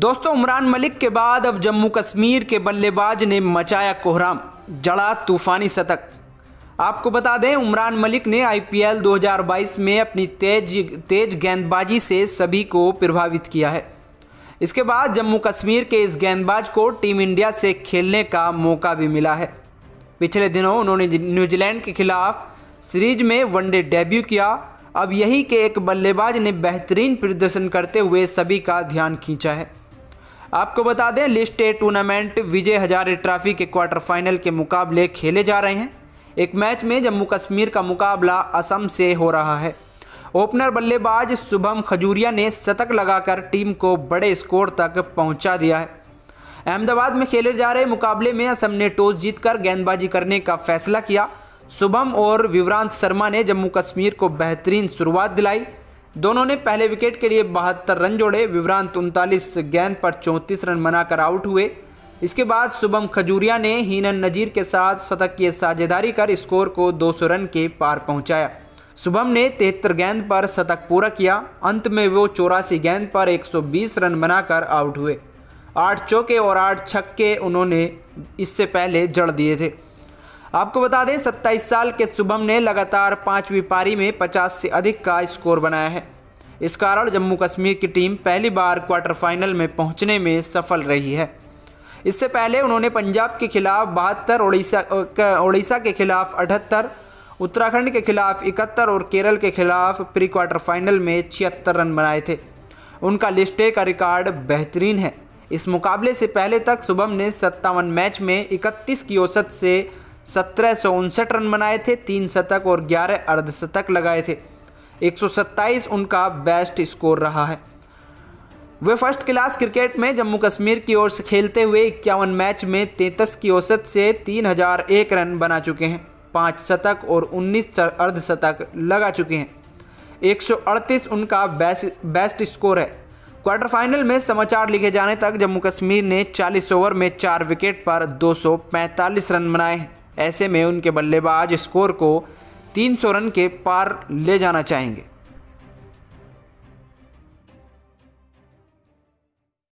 दोस्तों उमरान मलिक के बाद अब जम्मू कश्मीर के बल्लेबाज ने मचाया कोहराम जड़ा तूफानी शतक आपको बता दें उमरान मलिक ने आईपीएल 2022 में अपनी तेज तेज गेंदबाजी से सभी को प्रभावित किया है इसके बाद जम्मू कश्मीर के इस गेंदबाज को टीम इंडिया से खेलने का मौका भी मिला है पिछले दिनों उन्होंने न्यूजीलैंड के खिलाफ सीरीज में वनडे डेब्यू किया अब यही के एक बल्लेबाज ने बेहतरीन प्रदर्शन करते हुए सभी का ध्यान खींचा है आपको बता दें list A tournament Vijay Hazare trophy के क्वार्टर फाइनल के मुकाबले खेले जा रहे हैं एक मैच में जम्मू कश्मीर का मुकाबला असम से हो रहा है ओपनर बल्लेबाज शुभम खजूरिया ने शतक लगाकर टीम को बड़े स्कोर तक पहुंचा दिया है अहमदाबाद में खेले जा रहे मुकाबले में असम ने टॉस जीतकर गेंदबाजी करने का फैसला किया शुभम और विवरांत शर्मा ने जम्मू कश्मीर को बेहतरीन शुरुआत दिलाई दोनों ने पहले विकेट के लिए बहत्तर रन जोड़े विवरांत उनतालीस गेंद पर चौंतीस रन बनाकर आउट हुए इसके बाद शुभम खजूरिया ने हीनन नजीर के साथ शतक की साझेदारी कर स्कोर को 200 रन के पार पहुंचाया शुभम ने तिहत्तर गेंद पर शतक पूरा किया अंत में वो चौरासी गेंद पर 120 रन बनाकर आउट हुए आठ चौके और आठ छक्के उन्होंने इससे पहले जड़ दिए थे आपको बता दें 27 साल के शुभम ने लगातार पांचवी पारी में 50 से अधिक का स्कोर बनाया है इस कारण जम्मू कश्मीर की टीम पहली बार क्वार्टर फाइनल में पहुंचने में सफल रही है इससे पहले उन्होंने पंजाब के खिलाफ बहत्तर उड़ीसा उड़ीसा के खिलाफ अठहत्तर उत्तराखंड के खिलाफ इकहत्तर और केरल के खिलाफ प्री क्वार्टर फाइनल में छिहत्तर रन बनाए थे उनका लिस्टे का रिकॉर्ड बेहतरीन है इस मुकाबले से पहले तक शुभम ने सत्तावन मैच में इकतीस की औसत से सत्रह रन बनाए थे तीन शतक और ग्यारह अर्धशतक लगाए थे 127 उनका बेस्ट स्कोर रहा है वे फर्स्ट क्लास क्रिकेट में जम्मू कश्मीर की ओर से खेलते हुए इक्यावन मैच में तैंतीस की औसत से 3001 रन बना चुके हैं पाँच शतक और 19 अर्धशतक लगा चुके हैं 138 उनका बेस्ट बेस्ट स्कोर है क्वार्टर फाइनल में समाचार लिखे जाने तक जम्मू कश्मीर ने 40 ओवर में चार विकेट पर 245 रन बनाए हैं ऐसे में उनके बल्लेबाज स्कोर को 300 रन के पार ले जाना चाहेंगे